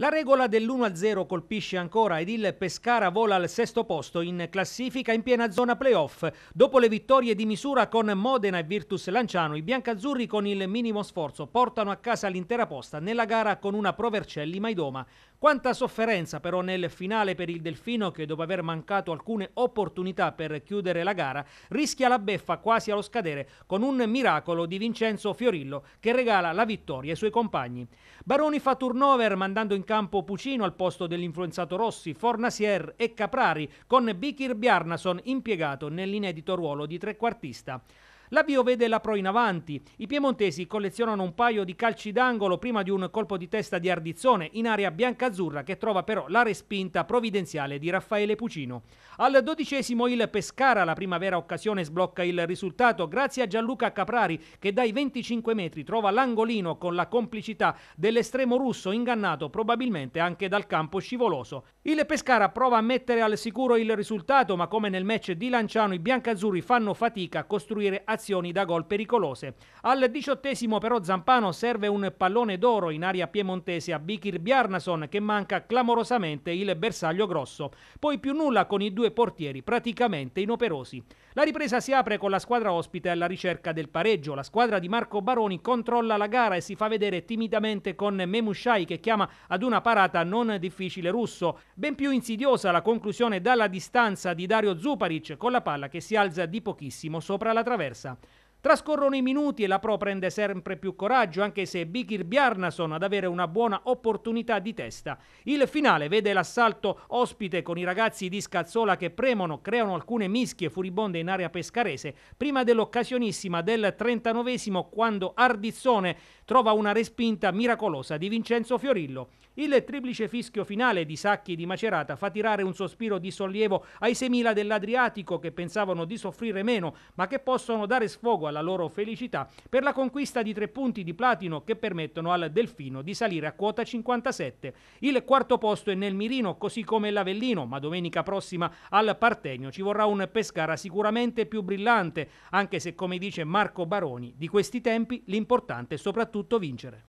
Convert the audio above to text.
La regola dell'1-0 colpisce ancora ed il Pescara vola al sesto posto in classifica in piena zona playoff. Dopo le vittorie di misura con Modena e Virtus Lanciano, i biancazzurri con il minimo sforzo portano a casa l'intera posta nella gara con una Provercelli-Maidoma. Quanta sofferenza però nel finale per il Delfino che dopo aver mancato alcune opportunità per chiudere la gara rischia la beffa quasi allo scadere con un miracolo di Vincenzo Fiorillo che regala la vittoria ai suoi compagni. Baroni fa turnover mandando in campo Pucino al posto dell'influenzato Rossi, Fornasier e Caprari, con Bikir Bjarnason impiegato nell'inedito ruolo di trequartista. L'avvio vede la Pro in avanti. I piemontesi collezionano un paio di calci d'angolo prima di un colpo di testa di Ardizzone in area biancazzurra che trova però la respinta provvidenziale di Raffaele Pucino. Al dodicesimo il Pescara, la prima vera occasione, sblocca il risultato grazie a Gianluca Caprari che dai 25 metri trova l'angolino con la complicità dell'estremo russo ingannato probabilmente anche dal campo scivoloso. Il Pescara prova a mettere al sicuro il risultato ma come nel match di Lanciano i biancazzurri fanno fatica a costruire azioni azioni da gol pericolose. Al diciottesimo però Zampano serve un pallone d'oro in aria piemontese a Bikir Bjarnason che manca clamorosamente il bersaglio grosso. Poi più nulla con i due portieri praticamente inoperosi. La ripresa si apre con la squadra ospite alla ricerca del pareggio. La squadra di Marco Baroni controlla la gara e si fa vedere timidamente con Memushai che chiama ad una parata non difficile russo. Ben più insidiosa la conclusione dalla distanza di Dario Zuparic con la palla che si alza di pochissimo sopra la traversa. 있습니다. Trascorrono i minuti e la Pro prende sempre più coraggio, anche se Bikir Bjarnason ad avere una buona opportunità di testa. Il finale vede l'assalto ospite con i ragazzi di Scazzola che premono, creano alcune mischie furibonde in area pescarese, prima dell'occasionissima del 39 quando Ardizzone trova una respinta miracolosa di Vincenzo Fiorillo. Il triplice fischio finale di Sacchi di Macerata fa tirare un sospiro di sollievo ai 6.000 dell'Adriatico che pensavano di soffrire meno, ma che possono dare sfogo alla loro felicità per la conquista di tre punti di platino che permettono al Delfino di salire a quota 57. Il quarto posto è nel mirino, così come l'Avellino, ma domenica prossima al Partenio ci vorrà un Pescara sicuramente più brillante, anche se come dice Marco Baroni, di questi tempi l'importante è soprattutto vincere.